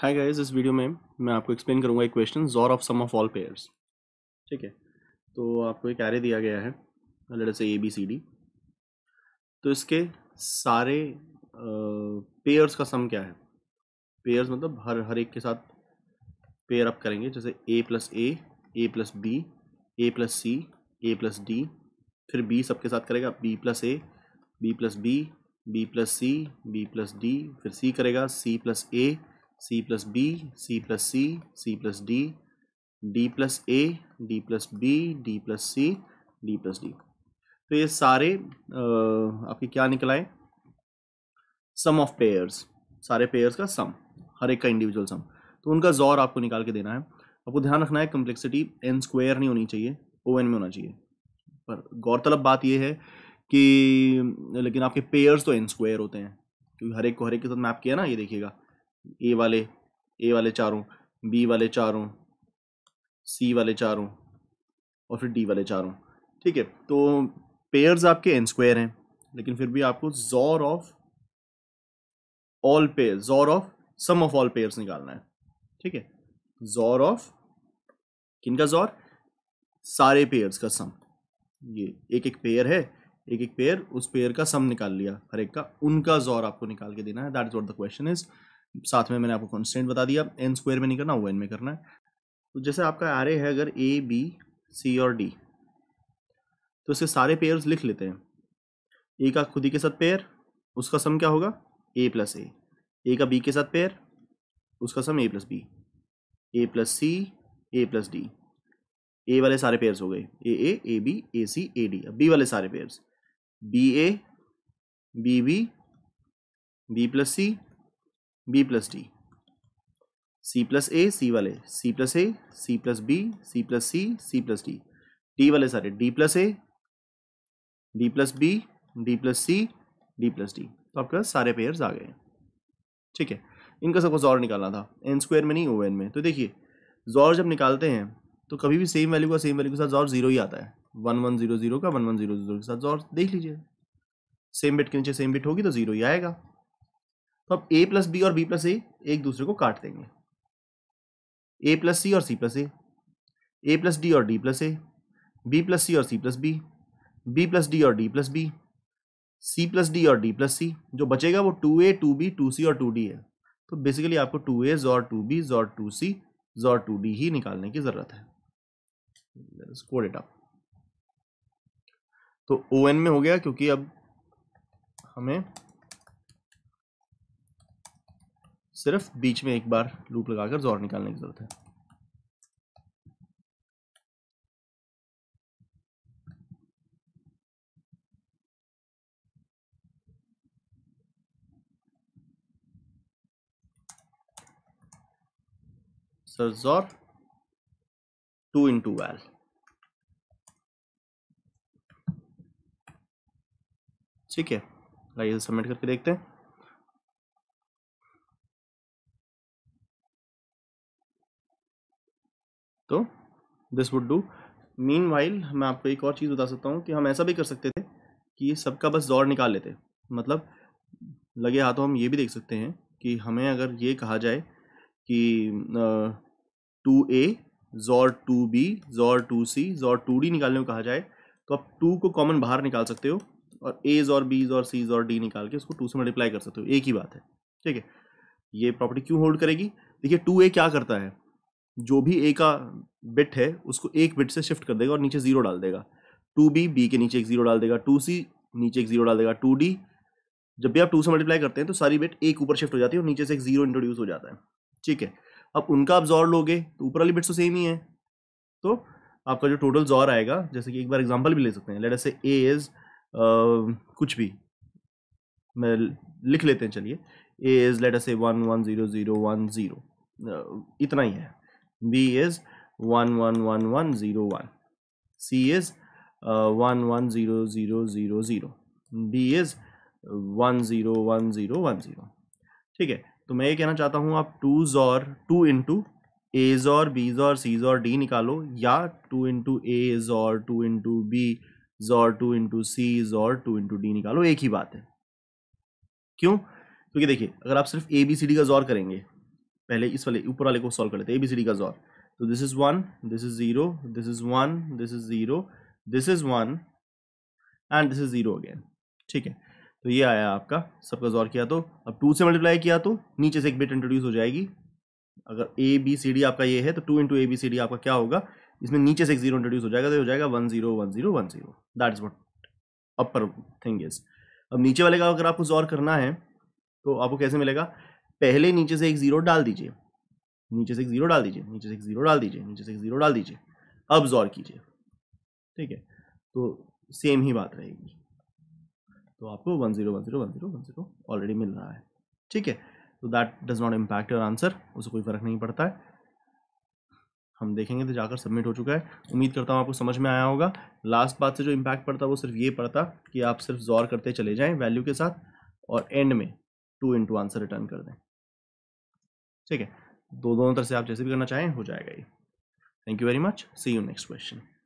Hi guys इस video में मैं आपको एक्सप्लेन करूंगा एक क्वेश्चन जोर of sum of all pairs ठीक है तो आपको एक एरे दिया गया है लड़े से ए बी सी डी तो इसके सारे पेयर्स का सम क्या है पेयर्स मतलब हर हर एक के साथ पेयर अप करेंगे जैसे A plus A A plus B A plus C A plus D फिर बी सबके साथ करेगा B plus A B plus B B plus C B plus D फिर सी करेगा C plus A C plus B C plus C C plus D D plus A D plus B D plus C D plus D तो ये सारे आपके क्या निकल आए sum of pairs सारे पेयर्स का सम हर एक का इंडिविजुअल सम तो उनका जोर आपको निकाल के देना है आपको ध्यान रखना है कम्प्लेक्सिटी एन स्क्वायर नहीं होनी चाहिए ओ एन में होना चाहिए पर गौरतलब बात यह है कि लेकिन आपके पेयर्स तो एन स्क्वायर होते हैं क्योंकि हर एक को हर एक के साथ मैप किया ना ये देखिएगा ए वाले ए वाले चारों बी वाले चारों सी वाले चारों और फिर डी वाले चारों ठीक है तो पेयर्स आपके एन स्क्वायर हैं लेकिन फिर भी आपको XOR of all pair XOR of sum of all pairs निकालना है ठीक है जोर ऑफ किन का जोर सारे पेयर्स का सम ये एक एक पेयर है एक एक पेयर उस पेयर का सम निकाल लिया हर एक का उनका जोर आपको निकाल के देना है that is what the question is साथ में मैंने आपको कॉन्स्टेंट बता दिया एन स्क्वायर में नहीं करना वो एन में करना है तो जैसे आपका आर है अगर ए बी सी और डी तो इसके सारे पेयर्स लिख लेते हैं ए का खुद ही के साथ पेयर उसका सम क्या होगा ए प्लस ए ए का बी के साथ पेयर उसका sum A plus B A plus C A plus D A वाले सारे पेयर्स हो गए A A A B A C A D अब बी वाले सारे pairs B A B B B plus C B plus D C plus A C वाले C plus A C plus B C plus C C plus D D वाले सारे D plus A D plus B D plus C D plus D तो आपके पास सारे pairs आ गए ठीक है इनका सबको जोर निकालना था एन स्क्वायर में नहीं ओ एन में तो देखिए जोर जब निकालते हैं तो कभी भी सेम वैल्यू का सेम वैल्यू के साथ जोर जीरो ही आता है वन वन जीरो जीरो का वन वन जीरो जीरो के साथ जोर देख लीजिए सेम बिट के नीचे सेम बिट होगी तो जीरो ही आएगा तो अब ए प्लस बी और बी प्लस ए एक दूसरे को काट देंगे ए प्लस सी और C plus A A plus D और D plus A B plus C और C plus B B plus D और D plus B C plus D और डी प्लस सी जो बचेगा वो two A two B two C और two D है तो बेसिकली आपको two A XOR two B XOR two C XOR two D ही निकालने की ज़रूरत है तो ओ एन में हो गया क्योंकि अब हमें सिर्फ बीच में एक बार लूप लगाकर जोर निकालने की ज़रूरत है सर जोर टू इंटू वैल ठीक है सबमिट करके देखते हैं तो this would do meanwhile मैं आपको एक और चीज़ बता सकता हूँ कि हम ऐसा भी कर सकते थे कि सबका बस दौड़ निकाल लेते मतलब लगे हाथों हम ये भी देख सकते हैं कि हमें अगर ये कहा जाए कि two A XOR two B XOR two C XOR two D निकालने को कहा जाए तो आप टू को कॉमन बाहर निकाल सकते हो और A XOR B XOR C XOR D निकाल के उसको टू से मल्टीप्लाई कर सकते हो एक ही बात है ठीक है ये प्रॉपर्टी क्यों होल्ड करेगी देखिए टू ए क्या करता है जो भी ए का बिट है उसको एक बिट से शिफ्ट कर देगा और नीचे ज़ीरो डाल देगा टू बी बी के नीचे एक ज़ीरो डाल देगा टू सी नीचे एक ज़ीरो डाल देगा टू डी जब भी आप टू से मल्टीप्लाई करते हैं तो सारी बिट एक ऊपर शिफ्ट हो जाती है और नीचे से एक ज़ीरो इंट्रोड्यूस हो जाता है ठीक है अब उनका आप जोर लोगे तो ऊपर वाली बिट्स तो सेम ही है तो आपका जो टोटल जोर आएगा जैसे कि एक बार एग्जाम्पल भी ले सकते हैं लेटर से ए इज़ कुछ भी मैं लिख लेते हैं चलिए ए इज़ लेटर से one one zero zero one zero इतना ही है B is one. C is uh, zero. D is zero. ठीक है तो मैं ये कहना चाहता हूँ आप टूज और टू इंटू एज और बीज और सीज और डी निकालो या टू इंटू एज और two into B XOR two into C's और टू इंटू डी निकालो एक ही बात है क्यों क्योंकि देखिए अगर आप सिर्फ ए बी सी डी का जॉर करेंगे पहले इस वाले ऊपर वाले को सॉल्व कर लेते हैं ए बी सी डी का जोर तो this is one this is zero this is one this is zero this is one and this is zero again ठीक है तो ये आया आपका सबका जोर किया तो अब टू से मल्टीप्लाई किया तो नीचे से एक बिट इंट्रोड्यूस हो जाएगी अगर ए बी सी डी आपका ये है तो two into A B C D आपका क्या होगा इसमें नीचे से एक जीरो इंट्रोड्यूस हो जाएगा तो हो जाएगा one zero one zero one zero that is what upper thing is अब नीचे वाले का अगर आपको जोर करना है तो आपको कैसे मिलेगा पहले नीचे से एक जीरो डाल दीजिए नीचे से एक जीरो डाल दीजिए नीचे से एक जीरो डाल दीजिए नीचे से एक जीरो डाल दीजिए अब जोर कीजिए ठीक है तो सेम ही बात रहेगी तो आपको one zero one zero one zero one zero already मिल रहा है ठीक है तो that does not impact your answer उसे कोई फ़र्क नहीं पड़ता है हम देखेंगे तो जाकर सबमिट हो चुका है उम्मीद करता हूँ आपको समझ में आया होगा लास्ट बात से जो इम्पैक्ट पड़ता है वो सिर्फ ये पड़ता कि आप सिर्फ जोर करते चले जाएँ वैल्यू के साथ और एंड में टू इंटू आंसर रिटर्न कर दें ठीक है दो दोनों तरह से आप जैसे भी करना चाहें हो जाएगा ये thank you very much see you next question